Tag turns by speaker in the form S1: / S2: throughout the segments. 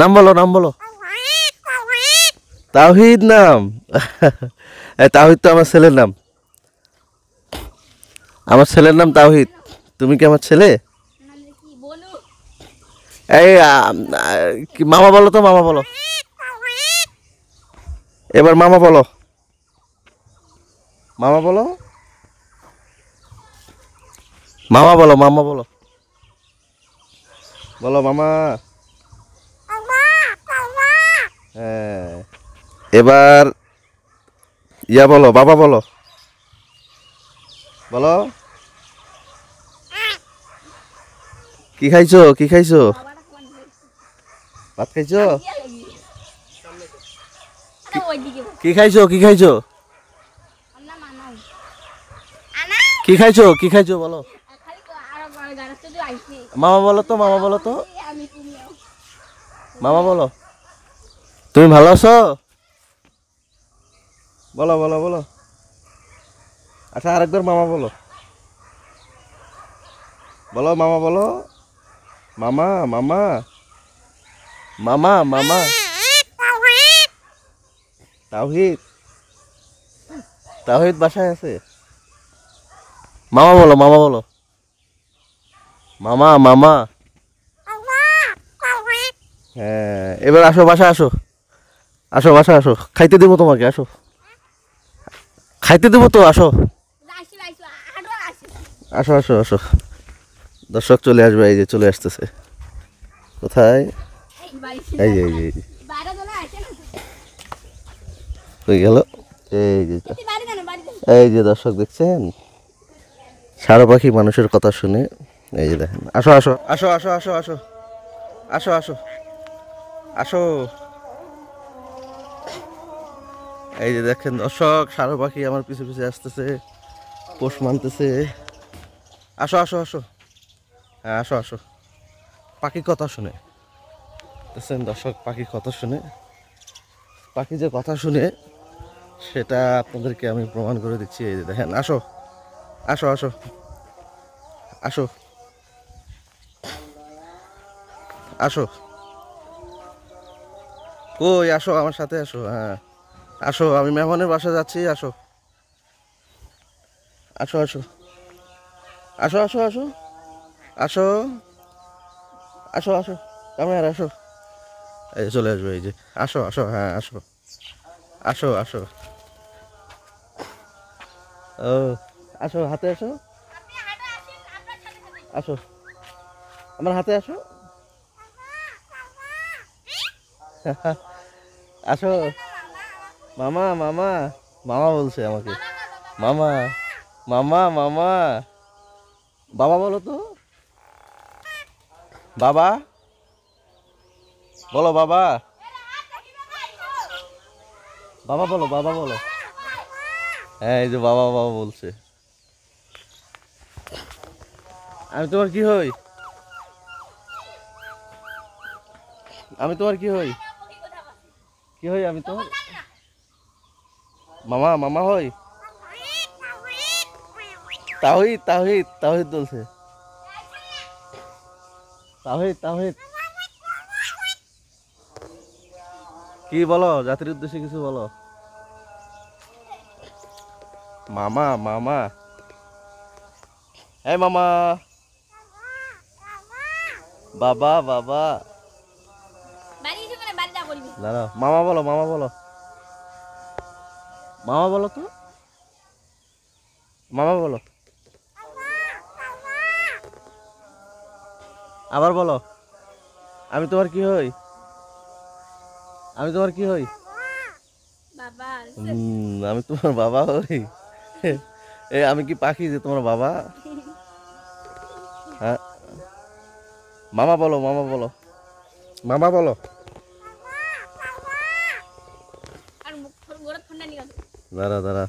S1: নাম বলো নাম বলো তাওহিদ নাম তাহিদ তো আমার ছেলের নাম আমার ছেলের নাম তাহিদ তুমি কি আমার ছেলে এই মামা বলো তো মামা বলো এবার মামা বলো মামা বলো মামা বলো মামা বলো বলো মামা হ্যাঁ। এবার ইয়া বলো বাবা বলো বলো কি খাইছো কি খাইছো ভাত খাইছো কি খাইছো কি খাইছো কি খাইছো কি খাইছো বলো মামা বলো তো মামা বলো তো মামা বলো তুমি ভালো আছো বলো বলো বলো আচ্ছা আরেকবার মামা বলো বলো মামা বলো মামা মামা মামা মামা তাহিদ তাহিদ বাসায় আছে মামা বলো মামা বলো মামা মামা হ্যাঁ এবার আসো বাসায় আসো আসো আসো আসো খাইতে দেবো তোমাকে আসো খাইতে দেবো তো আসো আসো আসো আসো দর্শক চলে আসবে এই যে চলে আসতেছে কোথায় এই যে এই যে হয়ে গেল এই যে এই যে দর্শক দেখছেন সারা পাখি মানুষের কথা শুনে এই যে দেখেন আসো আসো আসো আসো আসো আসো আসো আসো আসো এই যে দেখেন দর্শক সারো পাখি আমার পিছু পিছু আসতেছে পোষ মানতেছে আসো আসো আসো হ্যাঁ আসো আসো পাখির কথা শুনে দেখছেন দর্শক পাখির কথা শুনে পাখি যে কথা শুনে সেটা আপনাদেরকে আমি প্রমাণ করে দিচ্ছি এই যে দেখেন আসো আসো আসো আসো আসো কই আসো আমার সাথে আসো হ্যাঁ আসো আমি মেহমানের বাসা যাচ্ছি আসো আসো আসো আসো আসো আসো আসো আসো আসো আর আসো এই চলে আসবো এই যে আসো আসো হ্যাঁ আসো আসো আসো ও আসো হাতে আসো আসো আমার হাতে আসো আসো মামা মামা মামা বলছে আমাকে মামা মামা মামা বাবা বলো তো বাবা বলো বাবা বাবা বলো বাবা বলো হ্যাঁ এই যে বাবা বাবা বলছে আমি তোমার কি হই আমি তোমার কি হই কি হই আমি তোমার মামা মামা হই তাহি তাহি তাহি দলছে তাহি তাহি কি বলো জাতির উদ্দেশ্যে কিছু বলো মামা মামা এই হ্যাঁ, মামা বাবা বাবা মানে দাঁড়াও মামা বলো মামা বলো মামা বলো তো মামা বলো আবার বলো আমি তোমার কি হই আমি তোমার কি হই আমি তোমার বাবা হই এ আমি কি পাখি যে তোমার বাবা হ্যাঁ মামা বলো মামা বলো মামা বলো দাঁড়া দাঁড়া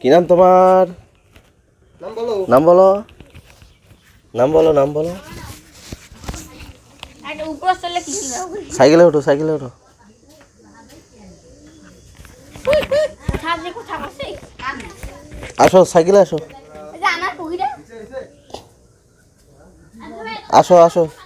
S1: কি নাম তোমার নাম বলো নাম বলো নাম বলো সাইকেলে উঠো সাইকেলে উঠো আসো সাইকেলে আসো আসো আসো